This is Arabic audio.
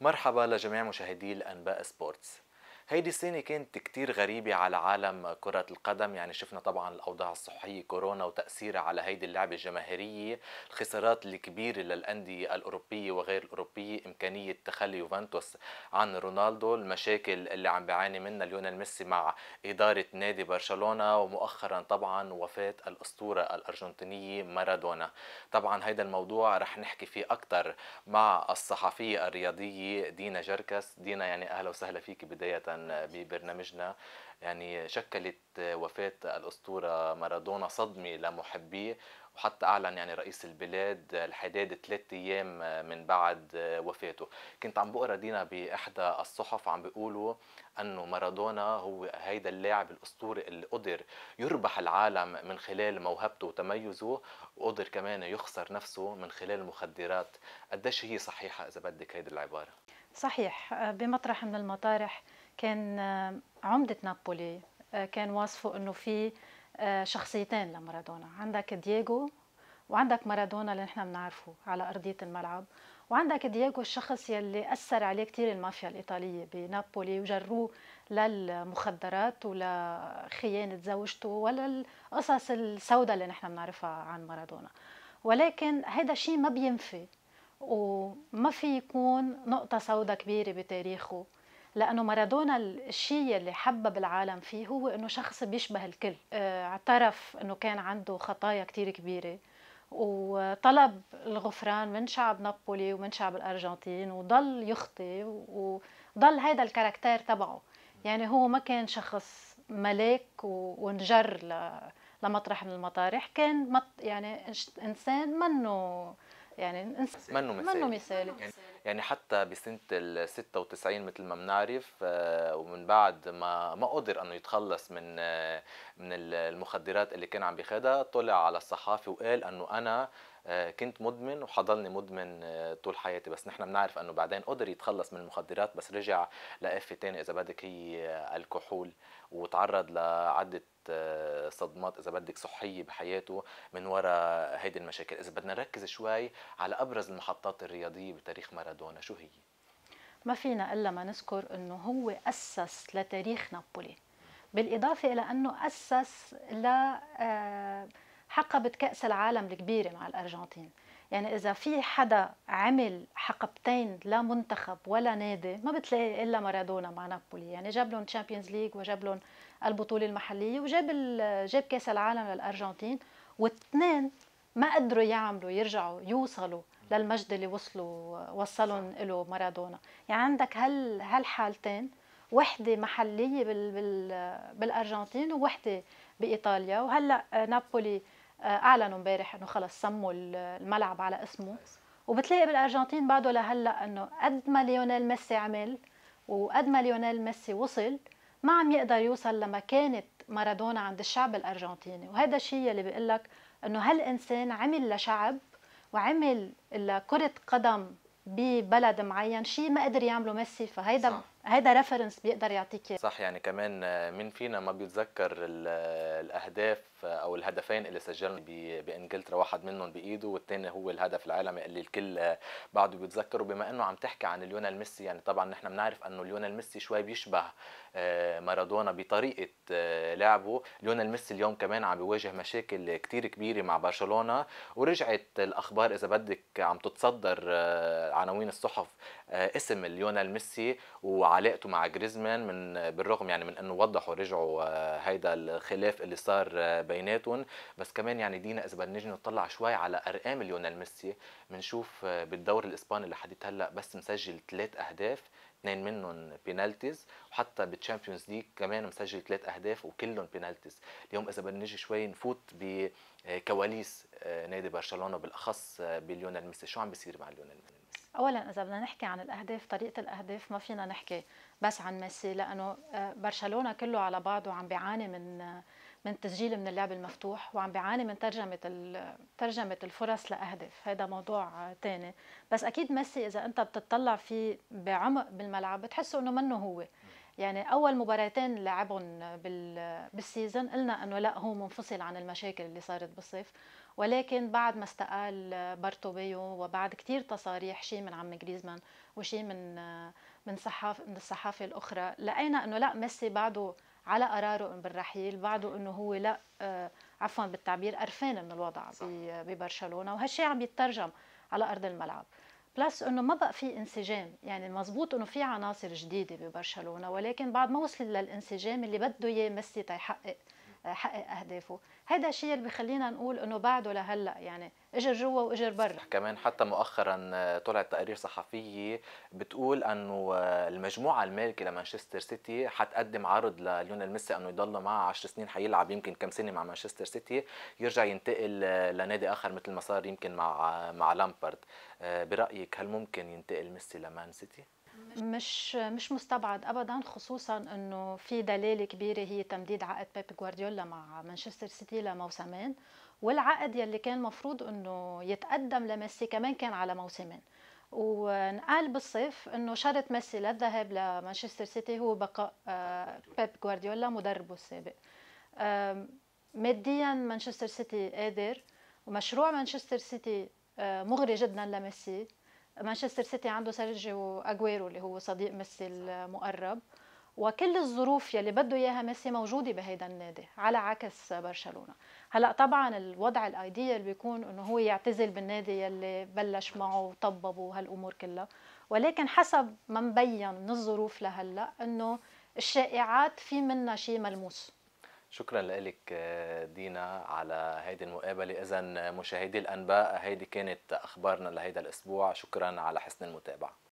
مرحبا لجميع مشاهدي الأنباء سبورتس هيدي السنة كانت كتير غريبة على عالم كرة القدم يعني شفنا طبعا الأوضاع الصحية كورونا وتأثيرها على هيدي اللعبة الجماهيرية الخسارات الكبيرة للأندية الأوروبية وغير الأوروبية إمكانية تخلي يوفنتوس عن رونالدو المشاكل اللي عم بيعاني منها ليونيل ميسي مع إدارة نادي برشلونة ومؤخرا طبعا وفاة الأسطورة الأرجنتينية مارادونا طبعا هيدا الموضوع رح نحكي فيه أكثر مع الصحفية الرياضية دينا جركس دينا يعني أهلا وسهلا فيك بداية ببرنامجنا يعني شكلت وفاة الأسطورة مارادونا صدمة لمحبيه وحتى أعلن يعني رئيس البلاد الحداد ثلاثة أيام من بعد وفاته كنت عم بقرأ دينا بإحدى الصحف عم بيقولوا أنه مارادونا هو هيدا اللاعب الأسطوري اللي قدر يربح العالم من خلال موهبته وتميزه وقدر كمان يخسر نفسه من خلال المخدرات قديش هي صحيحة إذا بدك هيدي العبارة؟ صحيح آه، بمطرح من المطارح كان آه، عمدة نابولي آه، كان وصفه انه في آه، شخصيتين لمارادونا عندك دييغو وعندك مارادونا اللي نحن بنعرفه على ارضيه الملعب وعندك دييغو الشخص يلي اثر عليه كثير المافيا الايطاليه بنابولي وجروه للمخدرات ولخيانه زوجته وللقصص السوداء اللي نحن بنعرفها عن مارادونا ولكن هذا شيء ما بينفي وما في يكون نقطة سوداء كبيرة بتاريخه لانه مارادونا الشيء اللي حبب العالم فيه هو انه شخص بيشبه الكل آه، اعترف انه كان عنده خطايا كثير كبيره وطلب الغفران من شعب نابولي ومن شعب الارجنتين وضل يخطي وضل هذا الكاركتير تبعه يعني هو ما كان شخص ملاك ونجر لمطرح من المطارح كان يعني انسان منه يعني منه مثالي منه مثالي يعني, يعني حتى بسنه ال 96 مثل ما بنعرف آه، ومن بعد ما ما قدر انه يتخلص من آه، من المخدرات اللي كان عم بياخذها طلع على الصحافه وقال انه انا آه، كنت مدمن وحضلني مدمن آه، طول حياتي بس نحن بنعرف انه بعدين قدر يتخلص من المخدرات بس رجع لقفه تاني اذا بدك هي آه، الكحول وتعرض لعده صدمات اذا بدك صحيه بحياته من وراء هيدي المشاكل اذا بدنا نركز شوي على ابرز المحطات الرياضيه بتاريخ مارادونا شو هي ما فينا الا ما نذكر انه هو اسس لتاريخ نابولي بالاضافه الى انه اسس ل حقبة كأس العالم الكبيرة مع الأرجنتين يعني إذا في حدا عمل حقبتين لا منتخب ولا نادي ما بتلاقي إلا مارادونا مع نابولي يعني جاب لهم تشامبيونز ليج وجاب لهم البطولة المحلية وجاب جاب كأس العالم للأرجنتين والاثنين ما قدروا يعملوا يرجعوا يوصلوا للمجد اللي وصلوا وصلهم له مارادونا يعني عندك هال هالحالتين وحده محليه بال بال بالارجنتين ووحده بايطاليا وهلا نابولي آه، اعلنوا امبارح انه خلص سموا الملعب على اسمه وبتلاقي بالارجنتين بعده لهلا انه قد ما ليونيل ميسي عمل وقد ما ليونيل ميسي وصل ما عم يقدر يوصل لمكانة مارادونا عند الشعب الأرجنتيني وهذا الشيء اللي بيقول لك أنه هالإنسان عمل لشعب وعمل لكرة قدم ببلد معين شيء ما قدر يعمله ميسي فهيدا صح. هذا ريفرنس بيقدر يعطيك صح يعني كمان آه، مين فينا ما بيتذكر الاهداف آه، او الهدفين اللي سجلهم بانجلترا واحد منهم بايده والثاني هو الهدف العالمي اللي الكل آه، بعده بيتذكره بما انه عم تحكي عن ليونيل ميسي يعني طبعا نحن بنعرف انه ليونيل ميسي شوي بيشبه مارادونا بطريقه لعبه ليونيل ميسي اليوم كمان عم بيواجه مشاكل كتير كبيره مع برشلونه ورجعت الاخبار اذا بدك عم تتصدر عناوين الصحف آه، اسم ليونيل ميسي وعلاقته مع جريزمان من بالرغم يعني من انه وضحوا رجعوا آه، هيدا الخلاف اللي صار آه، بيناتهم بس كمان يعني دينا اذا بدنا نجي نطلع شوي على ارقام ليونيل ميسي بنشوف بالدوري الاسباني لحديت هلا بس مسجل ثلاث اهداف اثنين منهم بينالتيز وحتى بالتشامبيونز ليج كمان مسجل ثلاث اهداف وكلهم بينالتيز اليوم اذا بدنا نجي شوي نفوت بكواليس نادي برشلونه بالاخص بليونيل ميسي شو عم بيصير مع ليونيل ميسي اولا اذا بدنا نحكي عن الاهداف طريقه الاهداف ما فينا نحكي بس عن ميسي لانه آه، برشلونه كله على بعضه عم بيعاني من آه، من تسجيل من اللعب المفتوح وعم بيعاني من ترجمه ترجمه الفرص لاهداف هذا موضوع ثاني آه، بس اكيد ميسي اذا انت بتطلع فيه بعمق بالملعب بتحسه انه منه هو يعني اول مباراتين لعبهم بالسيزون قلنا انه لا هو منفصل عن المشاكل اللي صارت بالصيف ولكن بعد ما استقال بارتوبيو وبعد كتير تصاريح شيء من عم جريزمان وشيء من من صحاف من الصحافه الاخرى لقينا انه لا ميسي بعده على قراره بالرحيل بعده انه هو لا آه، عفوا بالتعبير قرفان من الوضع ببرشلونه وهالشيء عم يترجم على ارض الملعب بلس انه ما بقى في انسجام يعني مزبوط انه في عناصر جديده ببرشلونه ولكن بعد ما وصل للانسجام اللي بده اياه ميسي تيحقق حقق اهدافه هذا الشيء اللي بخلينا نقول انه بعده لهلا يعني اجر جوا واجر برا كمان حتى مؤخرا طلعت تقارير صحفيه بتقول انه المجموعه المالكه لمانشستر سيتي حتقدم عرض لليونيل ميسي انه يضل معه 10 سنين حيلعب يمكن كم سنه مع مانشستر سيتي يرجع ينتقل لنادي اخر مثل ما صار يمكن مع مع لامبارد آه، برايك هل ممكن ينتقل ميسي لمان سيتي؟ مش مش مستبعد ابدا خصوصا انه في دلاله كبيره هي تمديد عقد بيب جوارديولا مع مانشستر سيتي لموسمين والعقد يلي كان مفروض انه يتقدم لميسي كمان كان على موسمين ونقال بالصيف انه شرط ميسي للذهاب لمانشستر سيتي هو بقاء آه، بيب جوارديولا مدربه السابق ماديا مانشستر سيتي قادر ومشروع مانشستر سيتي آه، مغري جدا لميسي مانشستر سيتي عنده سيرجيو اجويرو اللي هو صديق ميسي المقرب وكل الظروف يلي بده اياها ميسي موجوده بهيدا النادي على عكس برشلونه هلا طبعا الوضع الايديال بيكون انه هو يعتزل بالنادي يلي بلش معه وطببه وهالامور كلها ولكن حسب ما مبين من الظروف لهلا انه الشائعات في منها شيء ملموس شكرا لك دينا على هذه المقابله اذا مشاهدي الانباء هيدي كانت اخبارنا لهذا الاسبوع شكرا على حسن المتابعه